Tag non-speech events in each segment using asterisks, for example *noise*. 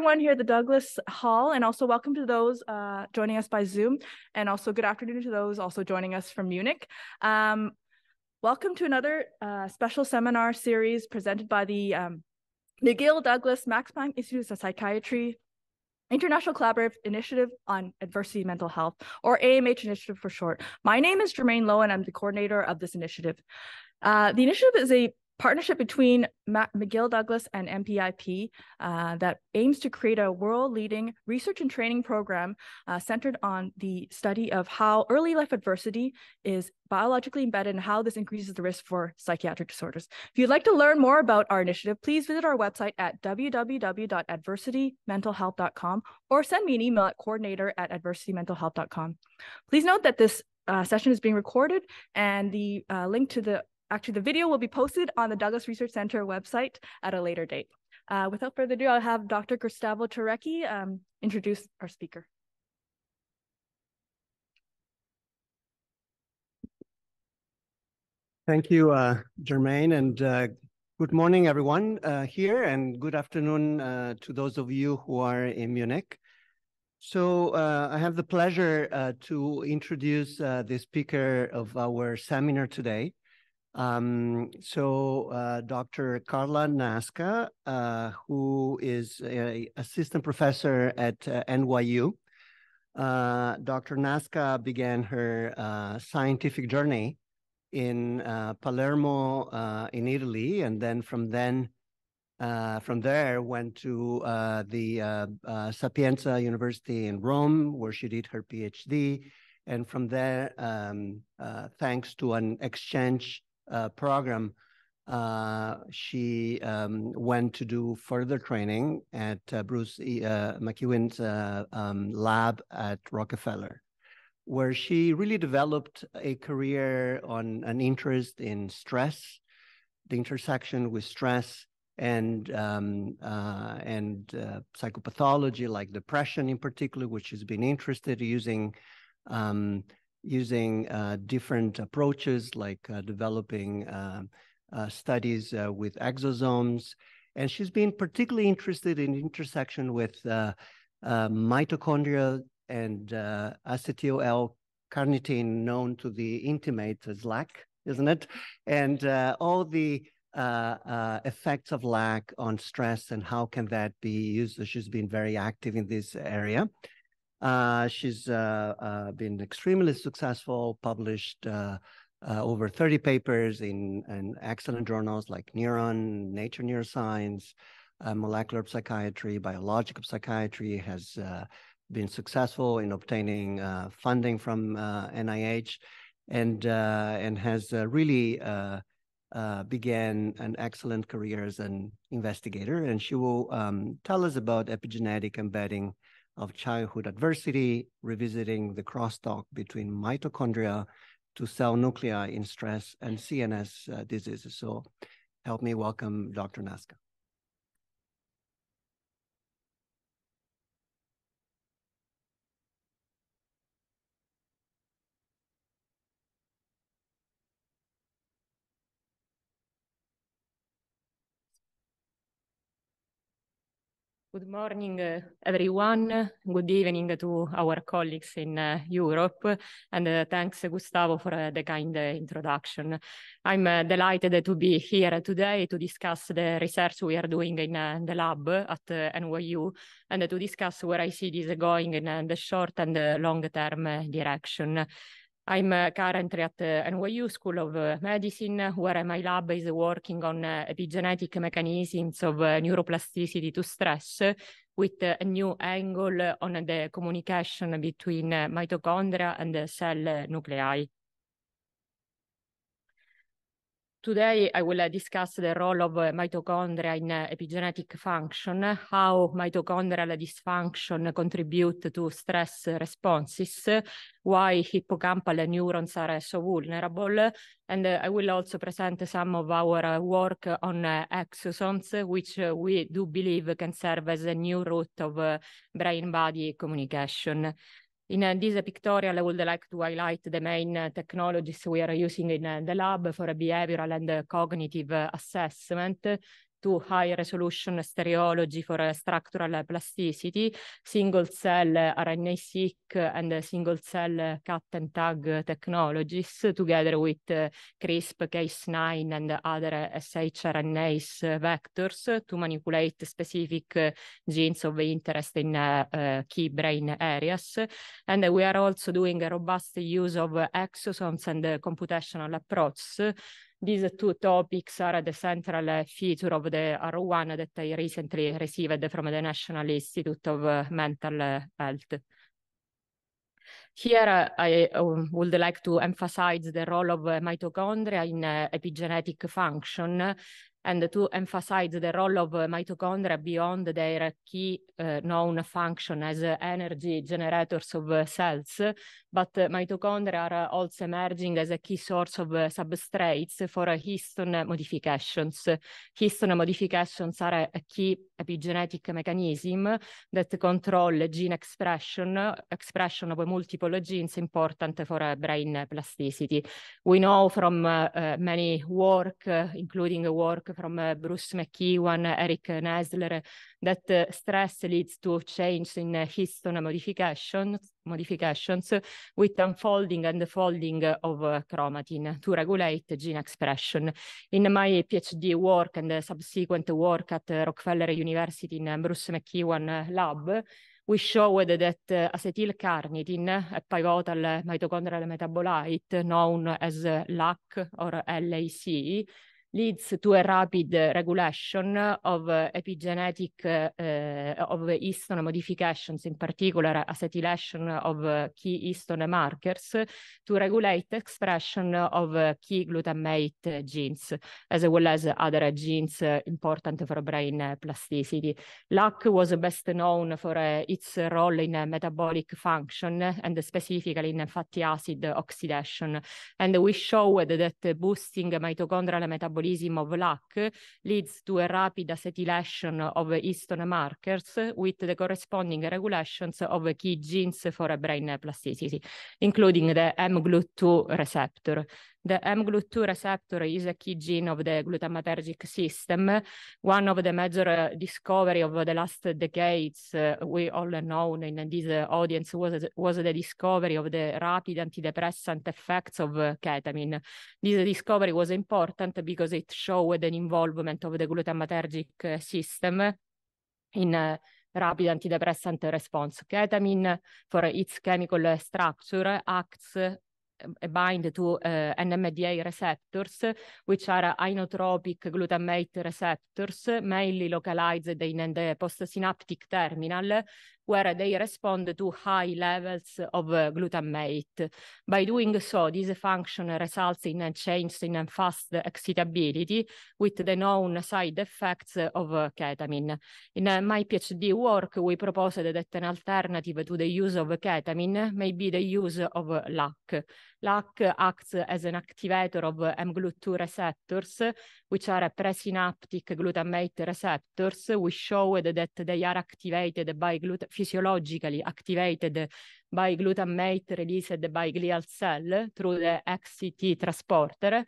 everyone here at the Douglas Hall, and also welcome to those uh, joining us by Zoom, and also good afternoon to those also joining us from Munich. Um, welcome to another uh, special seminar series presented by the um, McGill Douglas Max Planck Institute of Psychiatry International Collaborative Initiative on Adversity Mental Health, or AMH Initiative for short. My name is Jermaine Lowe, and I'm the coordinator of this initiative. Uh, the initiative is a partnership between Ma- McGill Douglas and MPIP uh, that aims to create a world leading research and training program uh, centered on the study of how early life adversity is biologically embedded and how this increases the risk for psychiatric disorders. If you'd like to learn more about our initiative, please visit our website at www.adversitymentalhealth.com or send me an email at coordinator at adversitymentalhealth.com. Please note that this uh, session is being recorded and the uh, link to the actually, the video will be posted on the Douglas Research Center website at a later date. Uh, without further ado, I'll have Dr. Gustavo Turecki um, introduce our speaker. Thank you, uh, Germaine, and uh, good morning, everyone uh, here, and good afternoon uh, to those of you who are in Munich. So uh, I have the pleasure uh, to introduce the speaker of our seminar today. Um, so, uh, Dr. Carla Nasca, uh, who is an assistant professor at uh, NYU, uh, Dr. Nasca began her uh, scientific journey in uh, Palermo, in Italy, and then from then, from there, went to the Sapienza University in Rome, where she did her PhD, and from there, um, thanks to an exchange uh, program, uh, she um, went to do further training at uh, Bruce e, McEwen's um, lab at Rockefeller, where she really developed a career on an interest in stress, the intersection with stress and um, uh, and uh, psychopathology like depression in particular, which has been interested in using um, using uh, different approaches like uh, developing um, uh, studies uh, with exosomes. And she's been particularly interested in intersection with uh, mitochondria and acetyl L carnitine, known to the intimates as LAC, isn't it? And all the uh, uh, effects of lack on stress and how can that be used. So she's been very active in this area. Uh, she's uh, uh, been extremely successful, published uh, over 30 papers in, in, excellent journals like Neuron, Nature Neuroscience, Molecular Psychiatry, Biological Psychiatry, has been successful in obtaining funding from NIH and uh, and has uh, really uh, began an excellent career as an investigator. And she will um, tell us about epigenetic embedding of childhood adversity, revisiting the crosstalk between mitochondria to cell nuclei in stress and CNS uh, diseases. So help me welcome Dr. Naska. Good morning, uh, everyone. Good evening to our colleagues in uh, Europe. And uh, thanks, Gustavo, for uh, the kind uh, introduction. I'm uh, delighted to be here today to discuss the research we are doing in the lab at NYU and to discuss where I see this going in the short and long term direction. I'm uh, currently at uh, NYU School of uh, Medicine, where my lab is working on uh, epigenetic mechanisms of uh, neuroplasticity to stress with uh, a new angle on the communication between mitochondria and cell nuclei. Today, I will uh, discuss the role of uh, mitochondria in uh, epigenetic function, how mitochondrial dysfunction contribute to stress responses, why hippocampal neurons are so vulnerable, and I will also present some of our work on exosomes, which we do believe can serve as a new route of brain-body communication. In uh, this pictorial, I would like to highlight the main uh, technologies we are using in uh, the lab for behavioral and cognitive uh, assessment to high resolution stereology for structural plasticity, single cell RNA-seq and single cell cut and tag technologies together with CRISP, Cas9 and other shRNAs vectors to manipulate specific genes of interest in uh, key brain areas. And we are also doing a robust use of exosomes and computational approaches these two topics are the central uh, feature of the R1 that I recently received from the National Institute of uh, Mental uh, Health. Here, uh, I uh, would like to emphasize the role of uh, mitochondria in epigenetic function and to emphasize the role of mitochondria beyond their key uh, known function as energy generators of cells, but mitochondria are also emerging as a key source of substrates for histone modifications. Histone modifications are a, key epigenetic mechanism that control gene expression, expression of multiple genes important for brain plasticity. We know from uh, many work, uh, including work from eh, Bruce McEwan, Eric Nesler, that eh, stress leads to change in histone modifications, modifications with unfolding and folding of eh, chromatin to regulate gene expression. In my PhD work and subsequent work at Rockefeller University in Bruce McEwan lab, we showed that uh, carnitine, a pivotal mitochondrial metabolite known as LAC or LAC, leads to a rapid regulation of epigenetic eh, of histone modifications, in particular acetylation of key histone markers to regulate expression of key glutamate genes, as well as other genes eh, important for brain plasticity. LAC was best known for eh, its role in metabolic function and specifically in fatty acid oxidation. And we showed that boosting mitochondrial metabolism metabolism of LAC leads to a rapid acetylation of histone markers with the corresponding regulations of key genes for brain plasticity, including the mGlu2 receptor. The mGlu2 receptor is a key gene of the glutamatergic system. One of the major uh, discovery of the last decades uh, we all know in this uh, audience was, was the discovery of the rapid antidepressant effects of uh, ketamine. This discovery was important because it showed an involvement of the glutamatergic uh, system in uh, rapid antidepressant response. Ketamine, for its chemical structure, acts bind to uh, eh, NMDA receptors, which are inotropic glutamate receptors, mainly localized in the postsynaptic terminal, where they respond to high levels of uh, glutamate. By doing so, this function results in a change in fast excitability with the known side effects of uh, ketamine. In uh, my PhD work, we proposed that an alternative to the use of ketamine may be the use of LAC. LAC acts as an activator of mGlu2 receptors, which are presynaptic glutamate receptors. We showed that they are activated by glut physiologically activated by glutamate released by glial cell through the XCT transporter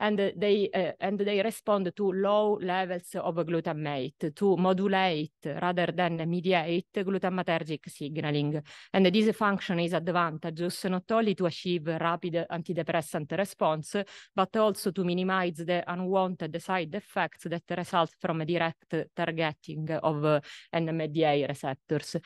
and they uh, and they respond to low levels of glutamate to modulate rather than mediate glutamatergic signaling. And this function is advantageous not only to achieve rapid antidepressant response, but also to minimize the unwanted side effects that result from direct targeting of eh, NMDA receptors.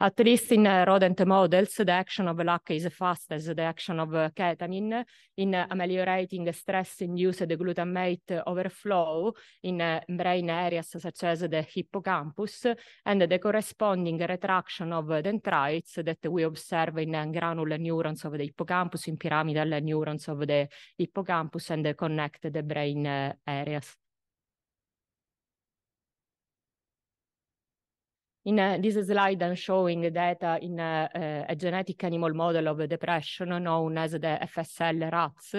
At least in eh, rodent models, the action of LAC is fast as the action of ketamine in ameliorating stress-induced glutamate overflow in eh, brain areas such as the hippocampus and the corresponding retraction of dendrites that we observe in eh, granular neurons of the hippocampus, in pyramidal neurons of the hippocampus and the connected brain areas. In uh, this slide, I'm showing data uh, in uh, a genetic animal model of depression known as the FSL rats,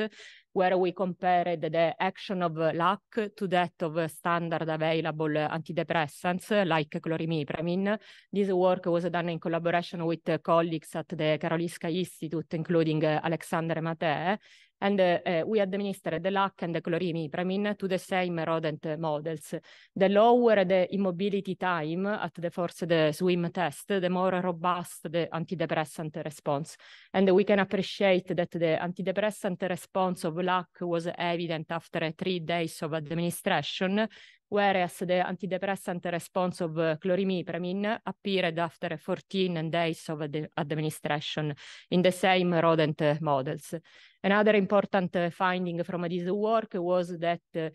where we compared the action of LAC to that of standard available antidepressants like chlorimipramine. This work was done in collaboration with colleagues at the Karolinska Institute, including uh, Alexandre Matee, and eh, we administered the LAC and the chlorimipramine to the same rodent models. The lower the immobility time at the forced swim test, the more robust the antidepressant response. And we can appreciate that the antidepressant response of LAC was evident after three days of administration, whereas the antidepressant response of chlorimipramine appeared after 14 days of administration in the same rodent models. Another important finding from this work was that eh,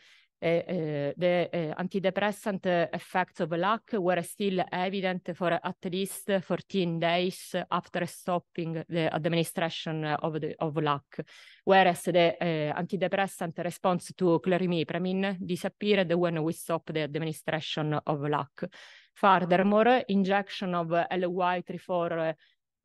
eh, the eh, antidepressant effects of luck were still evident for at least 14 days after stopping the administration of, the, of luck, whereas the antidepressant response to clorimipramine disappeared when we stopped the administration of luck. Furthermore, injection of LY34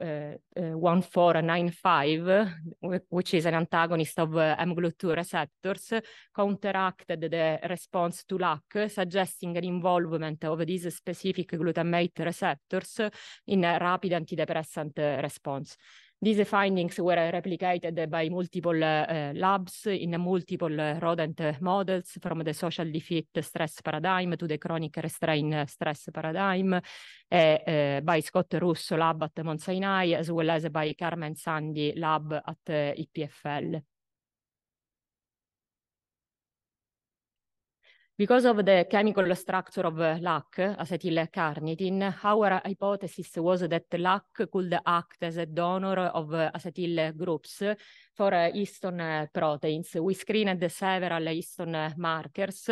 Eh, eh, 1495, which is an antagonist of eh, mGlu2 receptors, counteracted the response to LAC, suggesting an involvement of these specific glutamate receptors in a rapid antidepressant response. These findings were replicated by multiple uh, labs in multiple rodent models from the social defeat stress paradigm to the chronic restraint stress paradigm eh, eh, by Scott Russo lab at Mount Sinai as well as by Carmen Sandy lab at EPFL. Because of the chemical structure of eh, lac, carnitine, our hypothesis was that lac could act as a donor of eh, acetyl groups for histone proteins. We screened several histone markers,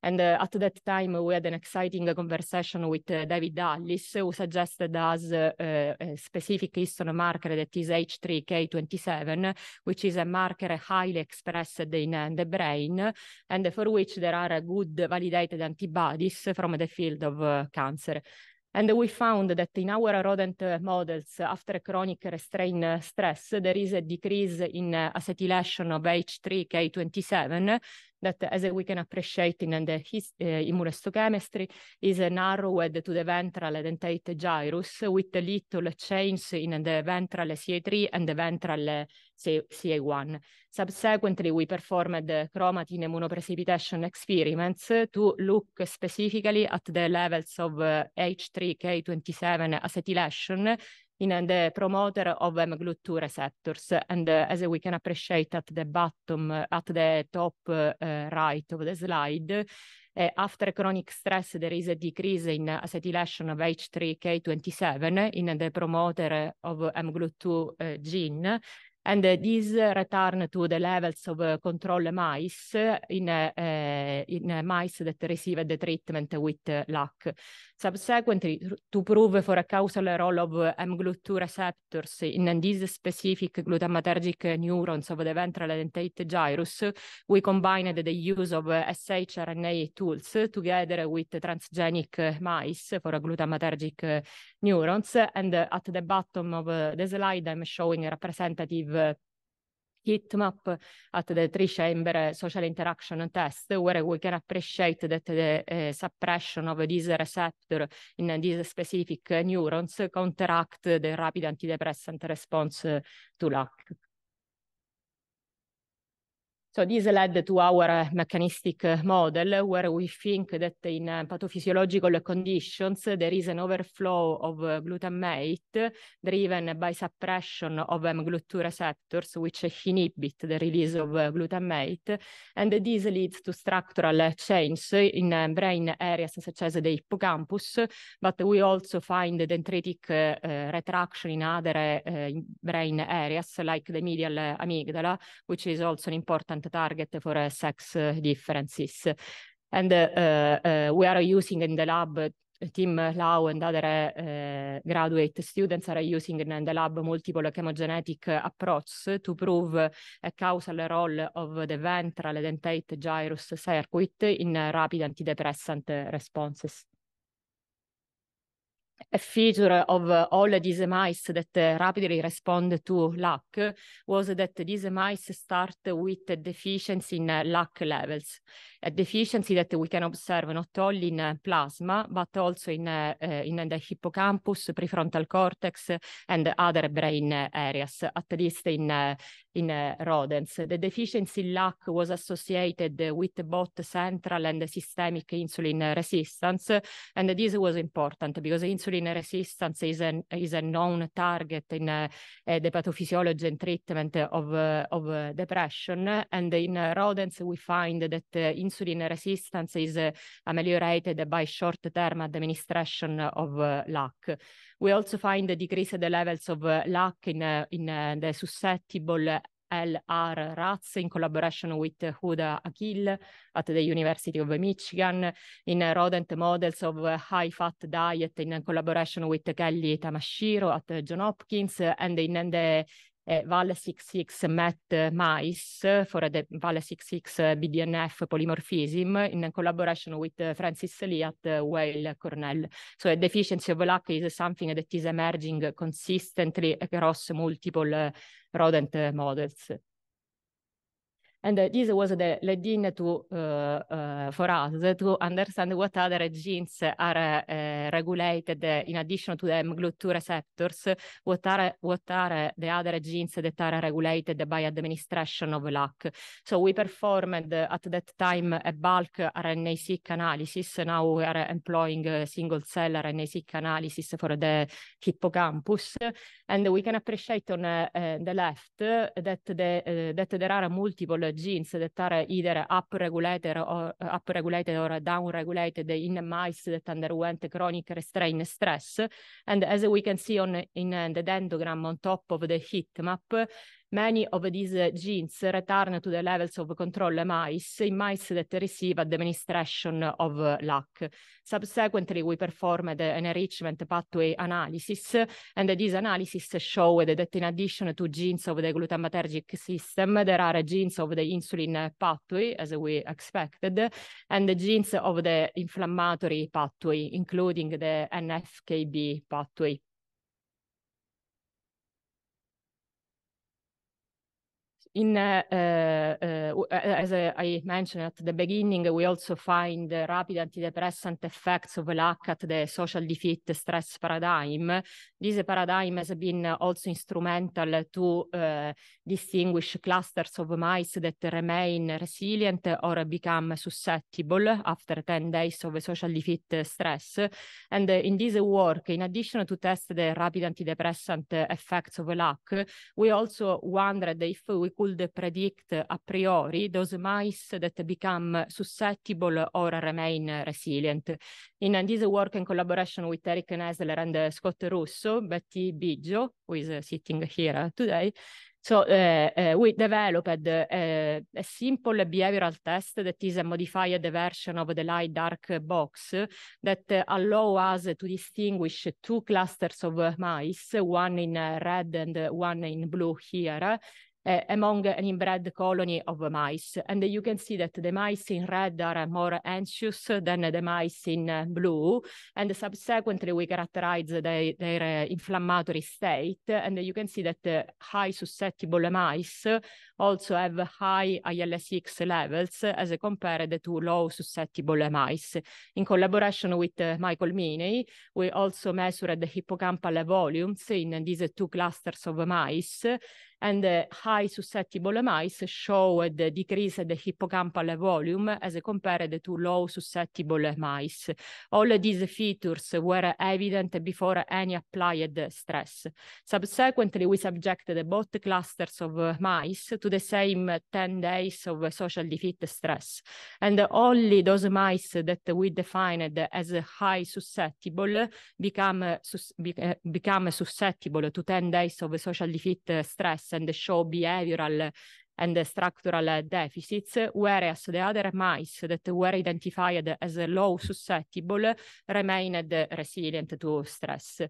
and at that time we had an exciting conversation with David Dallis, who suggested us uh, a specific histone marker that is H3K27, which is a marker highly expressed in uh, the brain, and for which there are good validated antibodies from the field of uh, cancer. And we found that in our rodent models, after chronic restraint stress, there is a decrease in uh, acetylation of H3K27 that as we can appreciate in the his, uh, eh, immunohistochemistry is narrowed to the ventral dentate gyrus with a little change in the ventral CA3 and the ventral eh, CA1. Subsequently, we performed the chromatin immunoprecipitation experiments to look specifically at the levels of H3K27 eh, acetylation in the promoter of MGLU2 receptors. And uh, as we can appreciate at the bottom, uh, at the top uh, right of the slide, after chronic stress, there is a decrease in acetylation of H3K27 in the promoter of MGLU2 gene, and this return to the levels of control mice in, eh, in mice that received the treatment with LAC. Subsequently, to prove for a causal role of mGlu2 receptors in these specific glutamatergic neurons of the ventral dentate gyrus, we combined the use of shRNA tools together with transgenic mice for glutamatergic neurons. And at the bottom of the slide, I'm showing a representative have map at the three chamber eh, social interaction test, where we can appreciate that the uh, suppression of this receptor in these specific neurons counteract the rapid antidepressant response eh, to LAC. So this led to our mechanistic model, where we think that in uh, pathophysiological conditions, there is an overflow of uh, glutamate driven by suppression of mGlu2 um, receptors, which inhibit the release of uh, glutamate. And this leads to structural change in brain areas such as the hippocampus, but we also find dendritic uh, retraction in other uh, brain areas like the medial amygdala, which is also an important target for sex eh, differences. And eh, eh, we are using in the lab Tim Lau and other uh, graduate students are using in the lab multiple chemogenetic approaches to prove a causal role of the ventral dentate gyrus circuit in rapid antidepressant responses a feature of uh, all these mice that uh, rapidly respond to lack was that these mice start with a deficiency in uh, levels, a deficiency that we can observe not only in uh, plasma, but also in, uh, uh, in the hippocampus, prefrontal cortex, and other brain areas, at least in, in rodents. The deficiency in was associated with both central and systemic insulin resistance, and this was important because insulin insulin resistance is a is a known target in uh, uh, the pathophysiology and treatment of of depression. And in rodents, we find that insulin resistance is eh, ameliorated by short-term administration of eh, LAC. We also find the the levels of LAC in in the susceptible L.R. Rats in collaboration with Huda Akil at the University of Michigan, in rodent models of high-fat diet in collaboration with Kelly Tamashiro at John Hopkins, and in the Eh, Val66 Met MICE for the Val66 BDNF polymorphism in collaboration with Francis Lee at Weill Cornell. So a deficiency of luck is something that is emerging consistently across multiple eh, rodent models. And this was the lead-in to uh, uh, for us to understand what other genes are uh, regulated in addition to the MGLU2 receptors. What are what are the other genes that are regulated by administration of LAC? So we performed at that time a bulk RNA-seq analysis. Now we are employing a single-cell RNA-seq analysis for the hippocampus, and we can appreciate on the left that the that there are multiple genes that are either upregulated or uh, upregulated or downregulated in mice that underwent chronic restraint stress. And as we can see on in uh, the dendrogram on top of the heat map, Many of these uh, genes return to the levels of control mice in mice that receive administration of uh, LAC. Subsequently, we performed an enrichment pathway analysis, and these analyses show that in addition to genes of the glutamatergic system, there are genes of the insulin pathway, as we expected, and the genes of the inflammatory pathway, including the NFKB pathway. in uh, uh, uh, as I mentioned at the beginning, we also find rapid antidepressant effects of lack at the social defeat stress paradigm. This paradigm has been also instrumental to distinguish clusters of mice that remain resilient or become susceptible after 10 days of social defeat stress. And in this work, in addition to test the rapid antidepressant effects of lack, we also wondered if we could could predict a priori those mice that become susceptible or remain resilient. In this work in collaboration with Eric Nesler and uh, Scott Russo, Betty Biggio, who is uh, sitting here today, so uh, uh, we developed uh, a simple behavioral test that is a modified version of the light dark box that uh, allow us to distinguish two clusters of mice, one in red and one in blue here, uh, among an inbred colony of mice. And you can see that the mice in red are more anxious than the mice in uh, blue. And subsequently, we characterize the, their uh, inflammatory state. And you can see that high susceptible mice also have high IL-6 levels as compared to low susceptible mice. In collaboration with uh, Michael Miney, we also measured the hippocampal volumes in these two clusters of mice and the uh, high susceptible mice showed the decrease in the hippocampal volume as compared to low susceptible mice. All these features were evident before any applied stress. Subsequently, we subjected both clusters of mice to to the same 10 days of social defeat stress. And only those mice that we defined as high susceptible become, eh, become susceptible to 10 days of social defeat stress and show behavioral and structural deficits, whereas the other mice that were identified as low susceptible remained resilient to stress.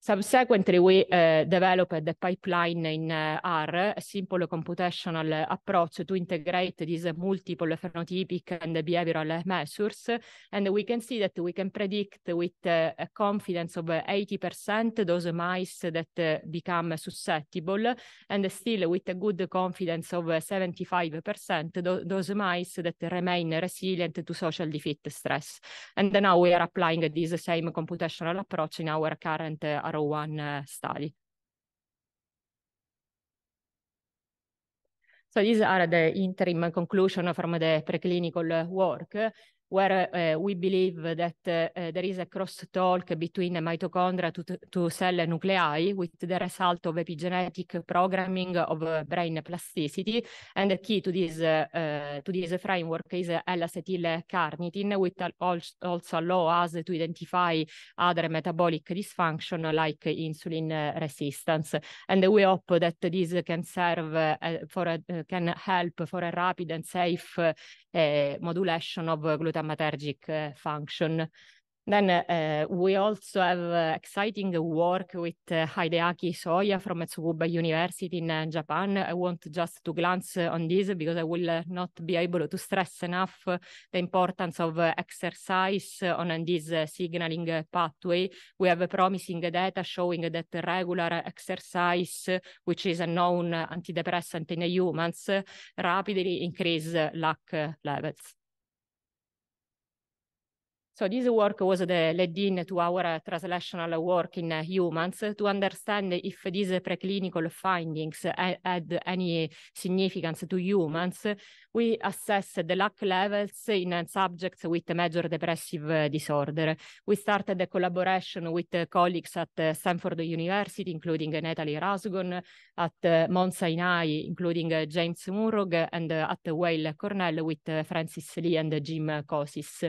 Subsequently, we uh, eh, developed the pipeline in uh, R, a simple computational approach to integrate these multiple phenotypic and behavioral measures. And we can see that we can predict with uh, a confidence of 80% those mice that become susceptible, and still with a good confidence of 75% those mice that remain resilient to social defeat stress. And now we are applying this same computational approach in our current RO1 eh, study. So these are the interim conclusion from the preclinical work. where uh, we believe that uh, there is a crosstalk between mitochondria to, to, cell nuclei with the result of epigenetic programming of eh, brain plasticity. And the key to this, uh, to this framework is L-acetyl-carnitine, which also allow us to identify other metabolic dysfunction like insulin resistance. And we hope that this can serve for a, can help for a rapid and safe modulation of glutathione glutamatergic eh, function. Then uh, we also have uh, exciting work with uh, Hideaki Soya from Tsukuba University in Japan. I want just to glance on this because I will not be able to stress enough the importance of exercise on this signaling pathway. We have promising data showing that regular exercise, which is a known antidepressant in humans, rapidly increase LAC levels. So this work was the, led in to our translational work in humans to understand if these preclinical findings had any significance to humans. We assessed the lack levels in subjects with major depressive disorder. We started a collaboration with colleagues at Stanford University, including Natalie Rasgon, at Mount Sinai, including James Murrog, and at Weill Cornell with Francis Lee and Jim Cosis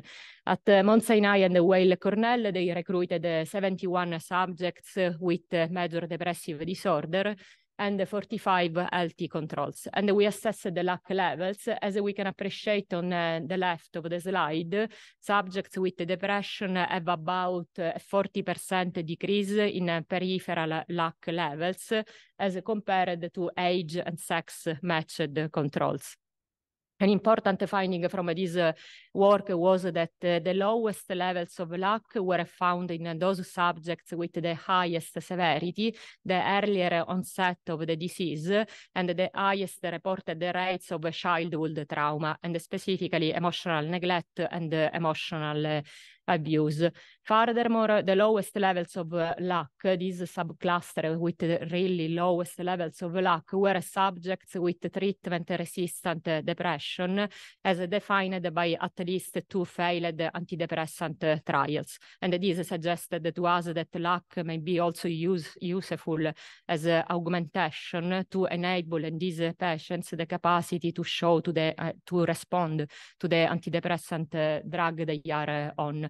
At Mount Mount Sinai and the Weill Cornell, they recruited uh, 71 subjects with uh, major depressive disorder and 45 healthy controls. And we assessed the lack levels. As we can appreciate on uh, the left of the slide, subjects with depression have about 40% decrease in peripheral lack levels as compared to age and sex matched controls. An important finding from this uh, work was that uh, the lowest levels of luck were found in those subjects with the highest severity, the earlier onset of the disease, and the highest reported rates of childhood trauma, and specifically emotional neglect and emotional uh, abuse. Furthermore, the lowest levels of uh, eh, lack, this subcluster with really lowest levels of luck were subjects with treatment-resistant depression as defined by at least two failed antidepressant trials. And this suggested to us that luck may be also use, useful as augmentation to enable in these patients the capacity to show to the uh, to respond to the antidepressant eh, drug they are on.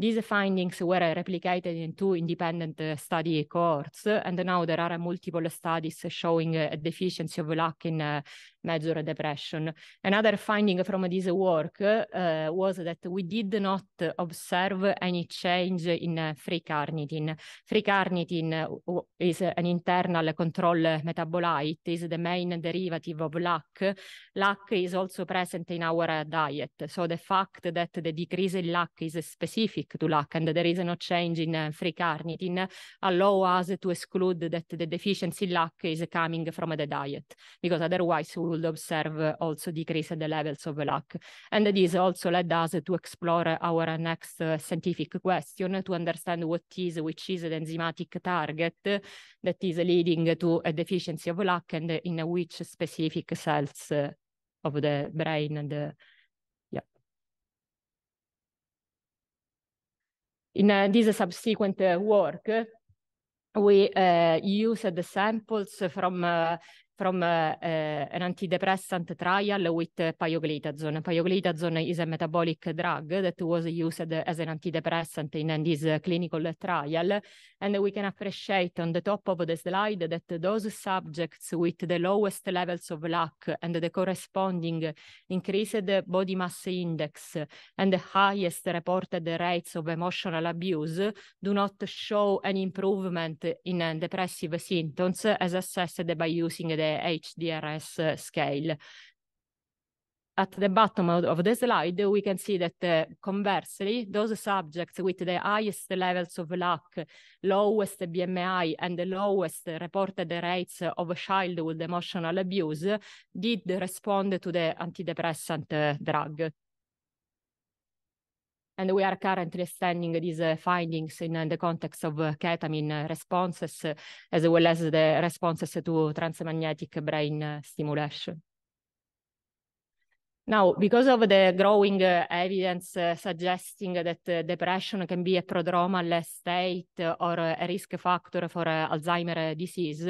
These findings were replicated in two independent uh, study cohorts, and now there are multiple studies showing eh, a deficiency of lacc in eh, major depression. Another finding from this work uh, was that we did not observe any change in uh, free carnitine. Free carnitine uh, is an internal control metabolite, is the main derivative of lacc. Lacc is also present in our diet. So the fact that the decrease in lacc is specific to lack, and there is no change in uh, free carnitine, allow us to exclude that the deficiency lack is coming from the diet, because otherwise we would observe also decrease the levels of lack. And this also led us to explore our next uh, scientific question to understand what is, which is the enzymatic target that is leading to a deficiency of lack and in which specific cells eh, of the brain and the In uh, this subsequent uh, work, we uh, used the samples from uh, from eh, eh, an antidepressant trial with pioglitazone. Pioglitazone is a metabolic drug that was used as an antidepressant in this clinical trial. And we can appreciate on the top of the slide that those subjects with the lowest levels of lack and the corresponding increased body mass index and the highest reported rates of emotional abuse do not show an improvement in eh, depressive symptoms as assessed by using the HDRS eh, scale. At the bottom of the slide, we can see that eh, conversely, those subjects with the highest levels of luck, lowest BMI, and the lowest reported rates of childhood emotional abuse did respond to the antidepressant eh, drug and we are currently extending these uh, findings in, in uh, the context of uh, ketamine uh, responses uh, as well as the responses to transmagnetic brain stimulation. Now, because of the growing uh, evidence uh, suggesting that uh, depression can be a prodromal state uh, or a risk factor for uh, Alzheimer's disease,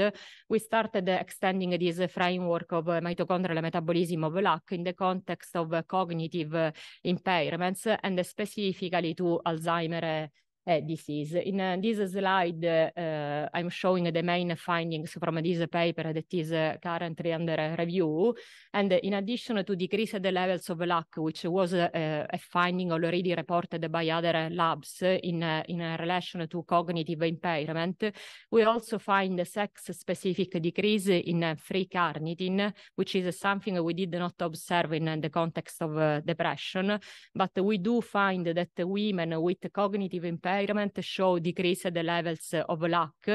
we started extending this framework of mitochondrial metabolism of lack in the context of cognitive impairments and specifically to Alzheimer's Eh, disease. In eh, this slide, eh, I'm showing the main findings from this paper that is currently under review. And in addition to decreased levels of lac, which was a finding already reported by other labs in, in relation to cognitive impairment, we also find sex-specific decrease in free carnitine, which is something we did not observe in the context of depression, but we do find that women with cognitive impairment environment show decreased the levels of luck,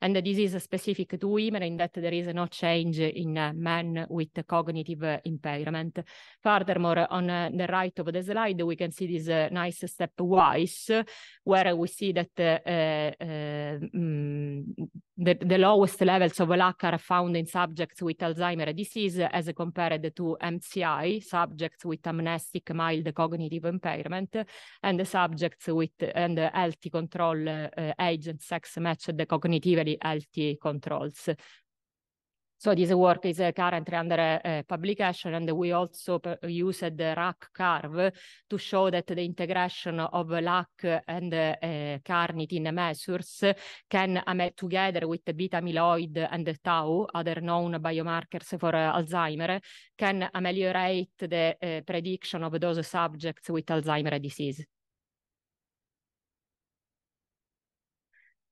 And this is specific to women in that there is no change in uh, men with cognitive impairment. Furthermore, on uh, the right of the slide, we can see this uh, nice stepwise, where we see that mm, the, the lowest levels of luck are found in subjects with Alzheimer's disease as compared to MCI, subjects with amnestic mild cognitive impairment, and the subjects with and healthy control uh, eh, agent sex match the cognitively healthy controls. So this work is uh, currently under uh, publication, and we also used the RAC curve to show that the integration of LAC and uh, carnitine measures can, um, together with the beta amyloid and the tau, other known biomarkers for Alzheimer, can ameliorate the prediction of those subjects with Alzheimer disease.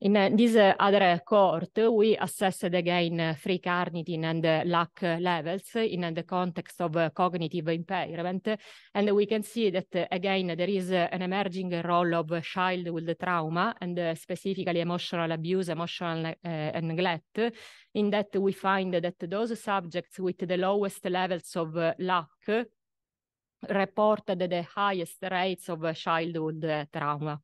In eh, this eh, other eh, cohort, we assessed again free carnitine and lack levels in the context of cognitive impairment. And we can see that again, there is an emerging role of childhood trauma and specifically emotional abuse, emotional neglect, in that we find that those subjects with the lowest levels of lack reported the highest rates of childhood trauma.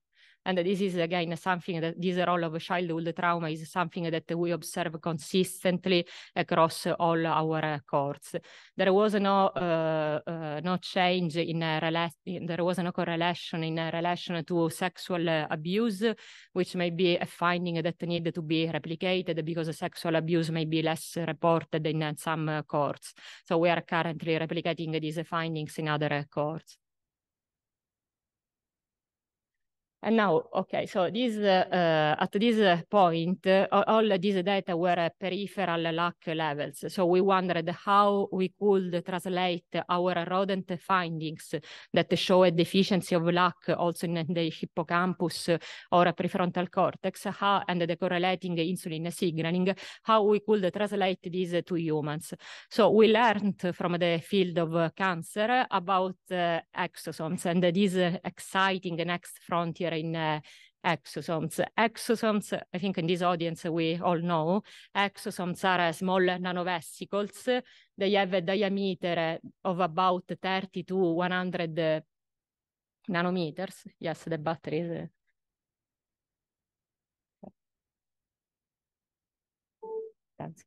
And this is again something that this role of childhood trauma is something that we observe consistently across all our uh, courts. There was no uh, uh, no change in a relation. There was no correlation in a relation to sexual abuse, which may be a finding that needed to be replicated because sexual abuse may be less reported in some courts. So we are currently replicating these findings in other courts. And eh, now, okay, so this, uh, at this point, uh, all these data were peripheral lack levels. So we wondered how we could translate our rodent findings that show a deficiency of lack also in the hippocampus or prefrontal cortex how, and the correlating insulin signaling, how we could translate these to humans. So we learned from the field of cancer about uh, exosomes and this exciting next frontier year in eh, exosomes. Exosomes, I think in this audience we all know, exosomes are small nanovesicles. They have a diameter of about 30 to 100 nanometers. Yes, the battery is. Uh, Thanks.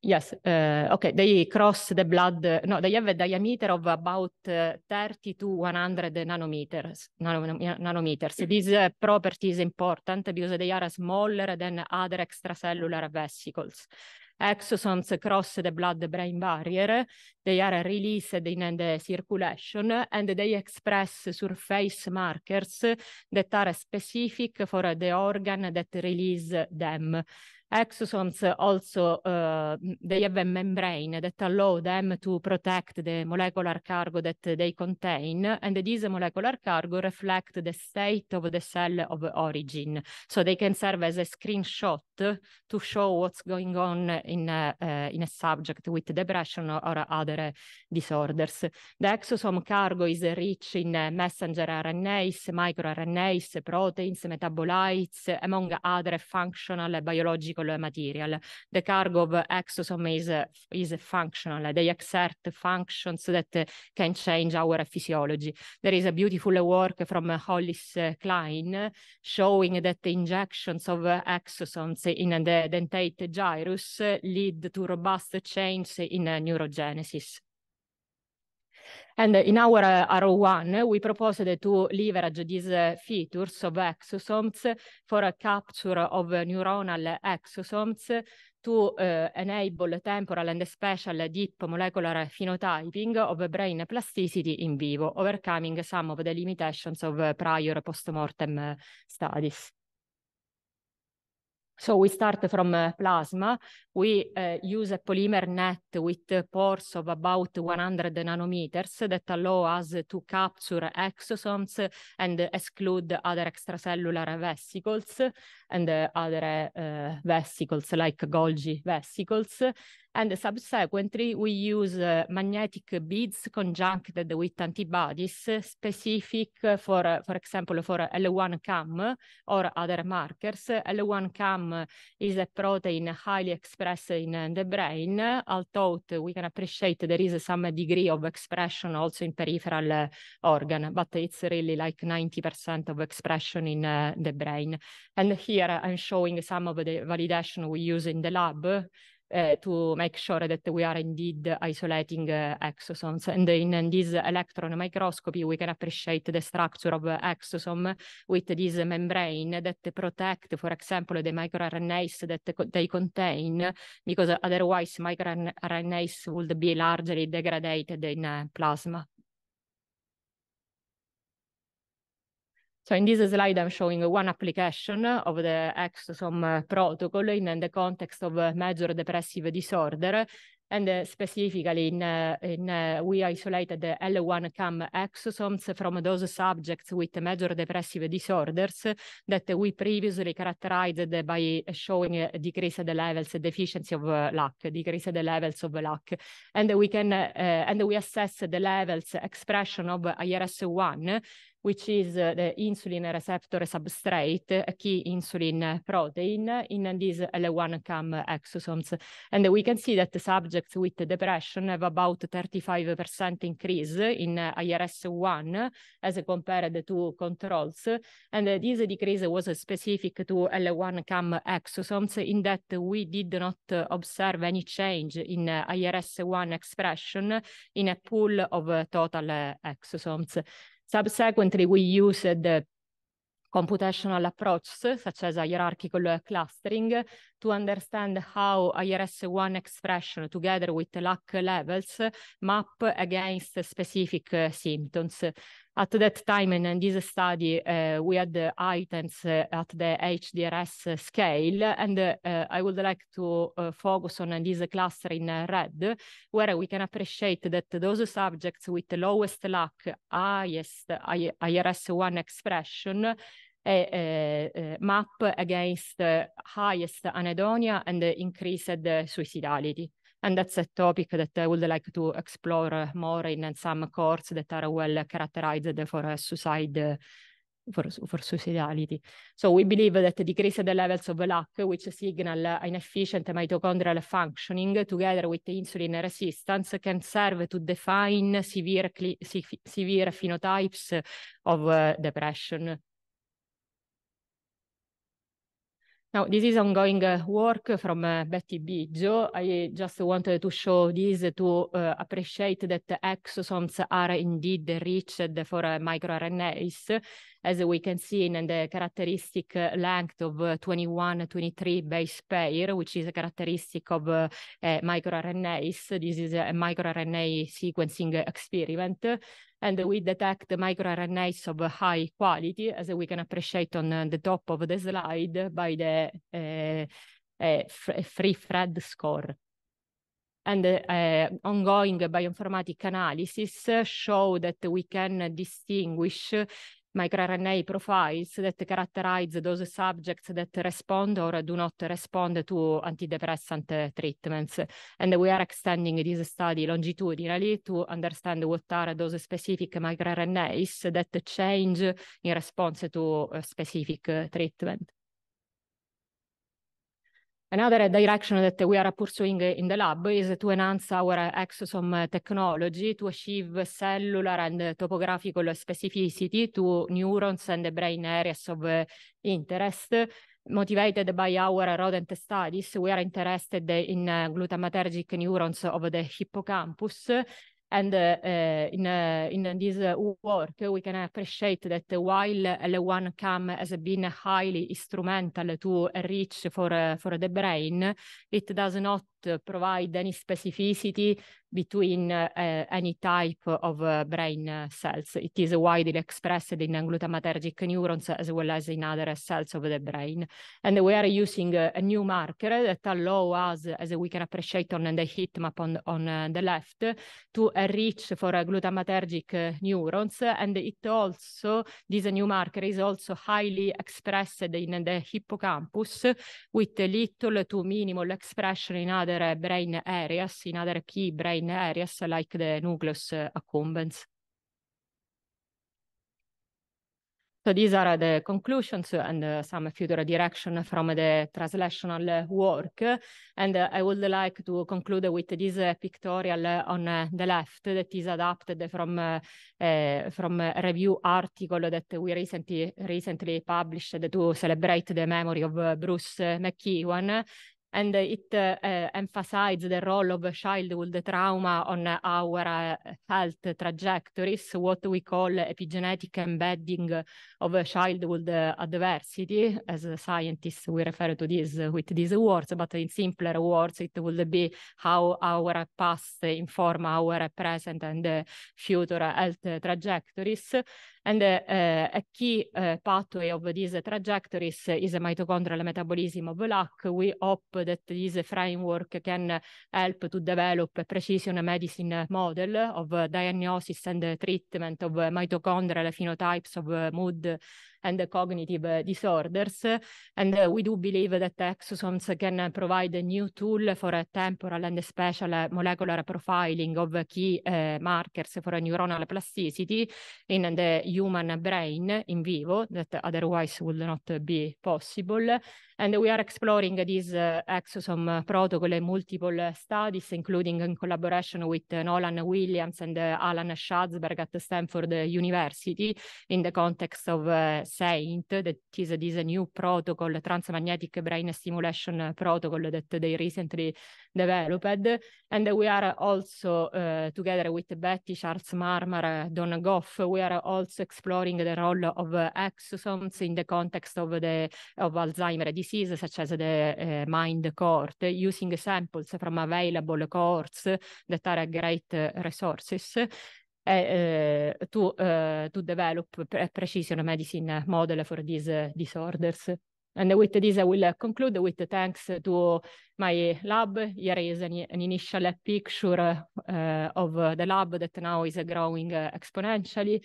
Yes, uh, okay, they cross the blood, no, they have a diameter of about uh, eh, 30 to 100 nanometers, nano eh, nanometers. This uh, property is important because they are smaller than other extracellular vesicles. Exosomes cross the blood-brain barrier, they are released in the circulation and they express surface markers that are specific for the organ that release them. exosomes also uh, they have a membrane that allow them to protect the molecular cargo that they contain, and this molecular cargo reflect the state of the cell of origin. So they can serve as a screenshot to show what's going on in a, uh, eh, in a subject with depression or, or other disorders. The exosome cargo is rich in eh, messenger RNAs, microRNAs, proteins, metabolites, among other functional biological particle material. The cargo of exosome is, is functional. They exert functions that can change our physiology. There is a beautiful work from Hollis Klein showing that the injections of exosomes in the dentate gyrus lead to robust change in neurogenesis. And in our uh, RO1, we proposed to leverage these uh, features of exosomes for a capture of neuronal exosomes to uh, enable temporal and spatial deep molecular phenotyping of brain plasticity in vivo, overcoming some of the limitations of prior postmortem uh, studies. So we start from uh, plasma. We uh, use a polymer net with uh, pores of about 100 nanometers that allow us to capture exosomes and exclude other extracellular vesicles and other eh, vesicles like Golgi vesicles. And subsequently, we use uh, magnetic beads conjuncted with antibodies specific for, uh, for example, for L1-CAM or other markers. L1-CAM is a protein highly expressed in uh, the brain, although we can appreciate there is some degree of expression also in peripheral uh, organ, but it's really like 90% of expression in the brain. And here I'm showing some of the validation we use in the lab uh, to make sure that we are indeed isolating uh, exosomes. And in, in, this electron microscopy, we can appreciate the structure of exosome with this membrane that protect, for example, the microRNAs that they contain, because otherwise microRNAs would be largely degraded in uh, plasma. So in this slide, I'm showing one application of the exosome protocol in the context of major depressive disorder. And uh, specifically, in, uh, in uh, we isolated the L1-CAM exosomes from those subjects with major depressive disorders that we previously characterized by showing decreased levels, deficiency of luck, decreased levels of luck. And we can, uh, and we assess the levels expression of IRS1 which is uh, the insulin receptor substrate, a eh, key insulin eh, protein in these L1 CAM exosomes. And we can see that subjects with depression have about 35% increase in IRS1 as compared to controls. And this decrease was specific to L1 CAM exosomes in that we did not observe any change in IRS1 expression in a pool of total exosomes. Subsequently, we used the computational approaches, such as hierarchical clustering, to understand how IRS1 expression, together with LAC levels, map against specific symptoms. At that time and in this study, uh, we had the items uh, at the HDRS scale, and uh, I would like to focus on this cluster in red, where we can appreciate that those subjects with the lowest LAC, highest IRS1 expression, map against highest anhedonia and increased suicidality and that's a topic that I would like to explore uh, more in uh, some courts that are well characterized for uh, suicide for, for suicidality. So we believe that decreased levels of lac, which signal inefficient mitochondrial functioning together with insulin resistance, can serve to define severe, severe phenotypes of uh, depression Now, this is ongoing uh, work from uh, Betty Joe. I just wanted to show this to uh, appreciate that exosomes are indeed reached for uh, microRNAs, as we can see in the characteristic length of uh, 21, 23 base pair, which is a characteristic of uh, microRNAs. This is a microRNA sequencing experiment and we detect the microRNAs of high quality, as we can appreciate on uh, the top of the slide by the uh, uh, free thread score. And uh, ongoing bioinformatic analysis show that we can distinguish microRNA profiles that characterize those subjects that respond or do not respond to antidepressant treatments. And we are extending this study longitudinally to understand what are those specific microRNAs that change in response to a specific treatment. Another direction that we are pursuing in the lab is to enhance our exosome technology to achieve cellular and topographical specificity to neurons and the brain areas of interest. Motivated by our rodent studies, we are interested in glutamatergic neurons of the hippocampus and eh, in, eh, in this eh, work, we can appreciate that while L1 CAM has been highly instrumental to reach for, for the brain, it does not Eh, provide any specificity between eh, any type of eh, brain cells. It is widely expressed in glutamatergic neurons as well as in other cells of the brain. And we are using a, a new marker that allows, us, as we can appreciate on the heat map on, on the left, to enrich for glutamatergic neurons. And it also, this new marker is also highly expressed in the hippocampus with little to minimal expression in other other brain areas, in other key brain areas like the nucleus uh, accumbens. So these are the conclusions and uh, some future direction from the translational work. And uh, I would like to conclude with this uh, pictorial on uh, the left that is adapted from, uh, from a review article that we recently, recently published to celebrate the memory of Bruce McEwan and it eh, emphasized the role of childhood trauma on our eh, health trajectories, what we call epigenetic embedding of childhood adversity. As scientists, we refer to this with these words, but in simpler words, it would be how our past inform our present and eh, future health trajectories. And uh, eh, uh, eh, a key uh, pathway of these trajectories is a mitochondrial metabolism of LAC. We hope that this framework can help to develop a precision medicine model of diagnosis and treatment of mitochondrial phenotypes of mood and cognitive disorders. And we do believe that exosomes can provide a new tool for a temporal and special molecular profiling of key eh, markers for neuronal plasticity in the human brain in vivo that otherwise would not be possible. And we are exploring this uh, exosome protocol in multiple studies, including in collaboration with uh, Nolan Williams and uh, Alan Schatzberg at Stanford University in the context of SAINT, that is this new protocol, transmagnetic brain stimulation protocol that they recently developed. And we are also, together with Betty, Charles Marmar, Don Goff, we are also exploring the role of exosomes in the context of the of Alzheimer's disease diseases such as the eh, mind court using samples from available cohorts that are great resources. Uh, to uh, to develop pre precision medicine model for these uh, disorders. And with this, I will conclude with thanks to my lab. Here is an, an initial picture of the lab that now is growing exponentially.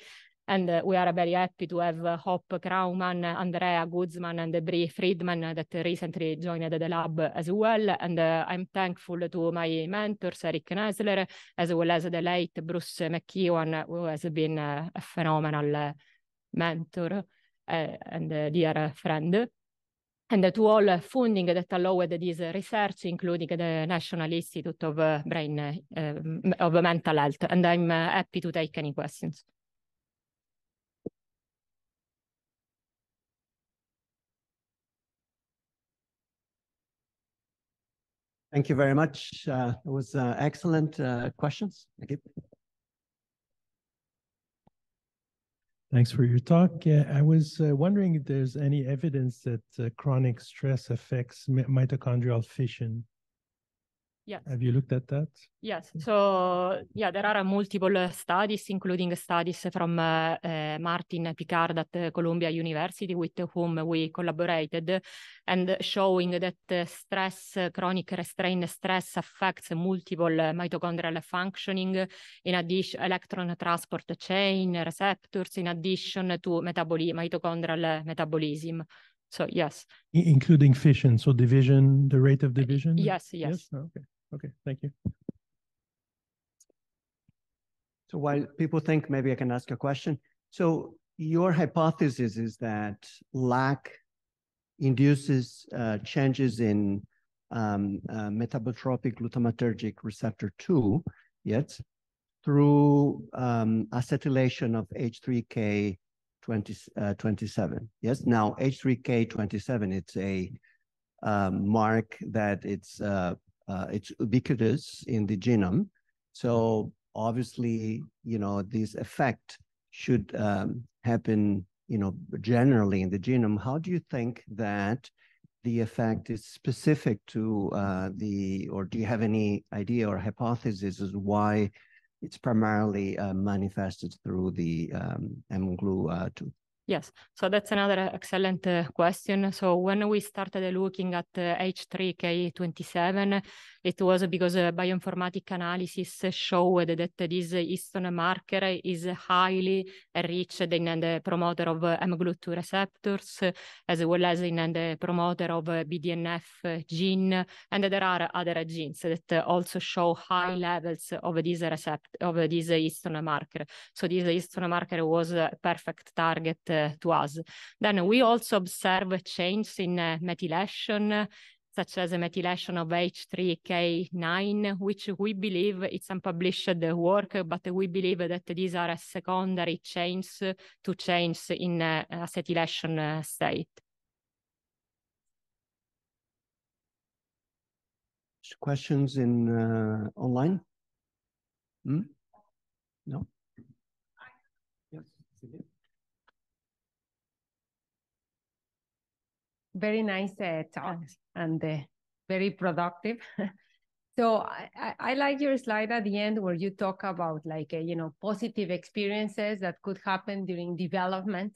And uh, we are very happy to have uh, Hop Krauman, Andrea Guzman, and Brie Friedman that recently joined the lab as well. And uh, I'm thankful to my mentors, Eric Nesler, as well as the late Bruce McEwan, who has been uh, a phenomenal uh, mentor uh, and dear friend. And to all funding that allowed this research, including the National Institute of Brain of Mental Health. And I'm happy to take any questions. Thank you very much. Uh, it was uh, excellent uh, questions. Thank you. Thanks for your talk. I was uh, wondering if there's any evidence that uh, chronic stress affects mitochondrial fission. Yes. Have you looked at that? Yes. Mm. So, yeah, there are multiple studies, including studies from uh, uh, Martin Picard at Columbia University, with whom we collaborated, and showing that eh, stress, chronic restraint stress affects multiple mitochondrial functioning, in addition, electron transport chain receptors, in addition to metaboli- mitochondrial metabolism. So, yes. including fission, so division, the rate of division? Yes, yes. yes? Oh, okay. Okay, thank you. So while people think, maybe I can ask a question. So your hypothesis is that lack induces uh, changes in um, uh, metabotropic glutamatergic receptor 2, yet through um, acetylation of H3K 20, uh, 27. Yes, now H3K 27, it's a um, mark that it's uh, uh, it's ubiquitous in the genome. So mm-hmm. obviously, you know, this effect should um, happen, you know, generally in the genome. How do you think that the effect is specific to uh, the, or do you have any idea or hypothesis as why it's primarily uh, manifested through the um, MGLU2? Uh, Yes, so that's another excellent uh, question. So when we started looking at uh, H3K27, it was because uh, bioinformatic analysis showed that this histone marker is highly enriched in the uh, promoter of uh, mGlu2 receptors, as well as in the uh, promoter of BDNF gene, and there are other genes that also show high levels of this receptor of this histone marker. So this histone marker was a perfect target to us. Then we also observe changes in uh, methylation, such as methylation of H3K9, which we believe it's unpublished work, but we believe that these are a secondary change to change in uh, acetylation uh, state. Questions in uh, online? Hmm? No. very nice uh, talk and uh, very productive. *laughs* so I, I, I, like your slide at the end where you talk about like uh, you know positive experiences that could happen during development,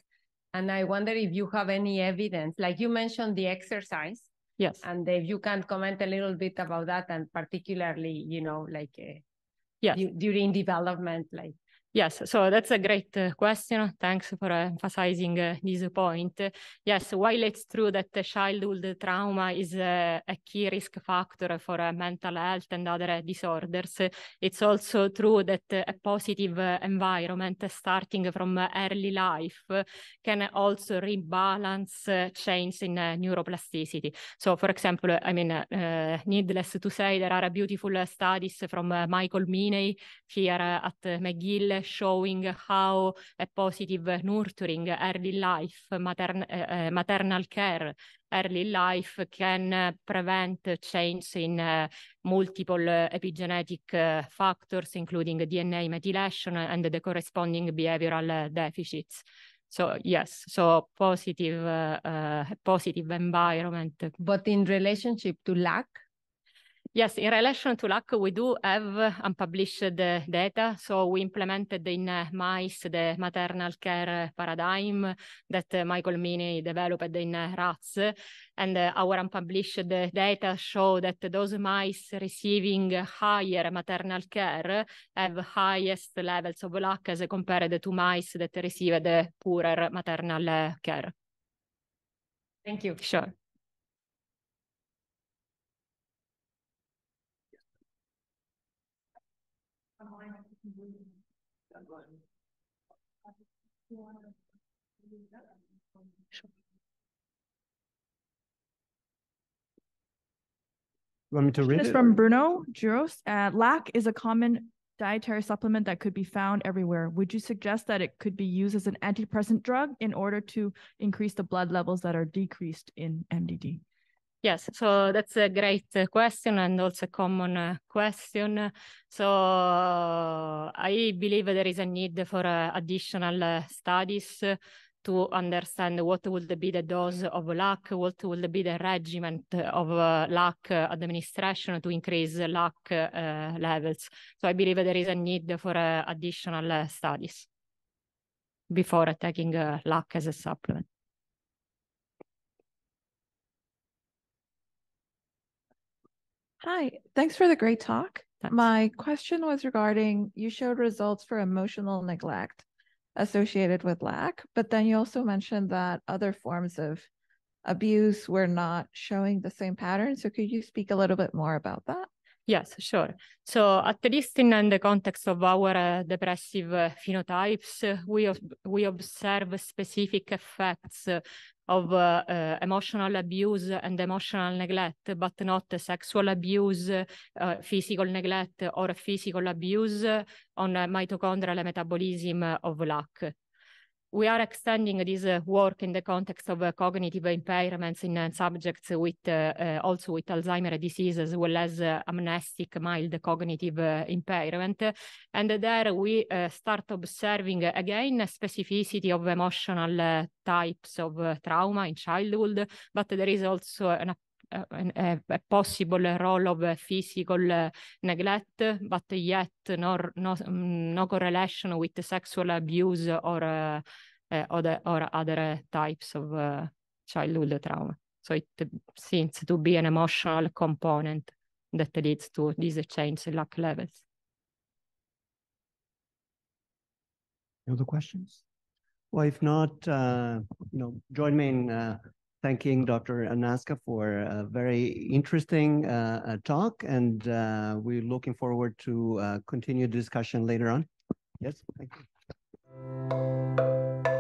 and I wonder if you have any evidence. Like you mentioned the exercise. Yes. And if you can comment a little bit about that, and particularly you know like. Uh, yes. D- during development, like Yes, so that's a great uh, question. Thanks for uh, emphasizing uh, this point. Yes, while it's true that childhood trauma is uh, a key risk factor for uh, mental health and other disorders, it's also true that a positive environment starting from early life can also rebalance uh, changes in neuroplasticity. So, for example, I mean, needless to say, there are beautiful studies from Michael Miney here at McGill showing how a positive nurturing early life, matern- eh, eh, maternal care, early life can eh, prevent change in multiple epigenetic factors, including DNA methylation and the corresponding behavioral deficits. So yes, so positive, positive environment. But in relationship to lack, Yes, in relation to luck, we do have unpublished data. So we implemented in uh, mice the maternal care paradigm that Michael Mini developed in uh, rats. And uh, our unpublished data show that those mice receiving higher maternal care have highest levels of luck as compared to mice that received the poorer maternal care. Thank you. Sure. Want me to read this it? from Bruno Juros. Uh, lac is a common dietary supplement that could be found everywhere. Would you suggest that it could be used as an antidepressant drug in order to increase the blood levels that are decreased in MDD? Yes, so that's a great question and also a common question. So I believe there is a need for uh, additional uh, studies to understand what would be the dose of luck, what would be the regimen of uh, luck administration to increase luck uh, levels. So I believe there is a need for uh, additional uh, studies before taking luck as a supplement. Hi, thanks for the great talk. Thanks. My question was regarding you showed results for emotional neglect associated with lack, but then you also mentioned that other forms of abuse were not showing the same pattern. So could you speak a little bit more about that? Yes, sure. So, at least in, in the context of our uh, depressive uh, phenotypes, uh, we, we observe specific effects uh, of uh, uh, emotional abuse and emotional neglect, but not sexual abuse, uh, physical neglect, or physical abuse on mitochondrial metabolism of lac we are extending this uh, work in the context of uh, cognitive impairments in uh, subjects with uh, uh, also with Alzheimer's disease as well as uh, amnestic mild cognitive impairment. And there we start observing again specificity of emotional types of trauma in childhood, but there is also an a possible role of physical neglect, but yet no, no, no correlation with sexual abuse or eh, other or other types of eh, childhood trauma. So it seems to be an emotional component that leads to these change in luck levels. Any other questions? Well, if not, uh, you know, join me in uh, thanking Dr. Anaska for a very interesting uh, uh, talk, and uh, we're looking forward to uh, continued discussion later on. Yes, thank you.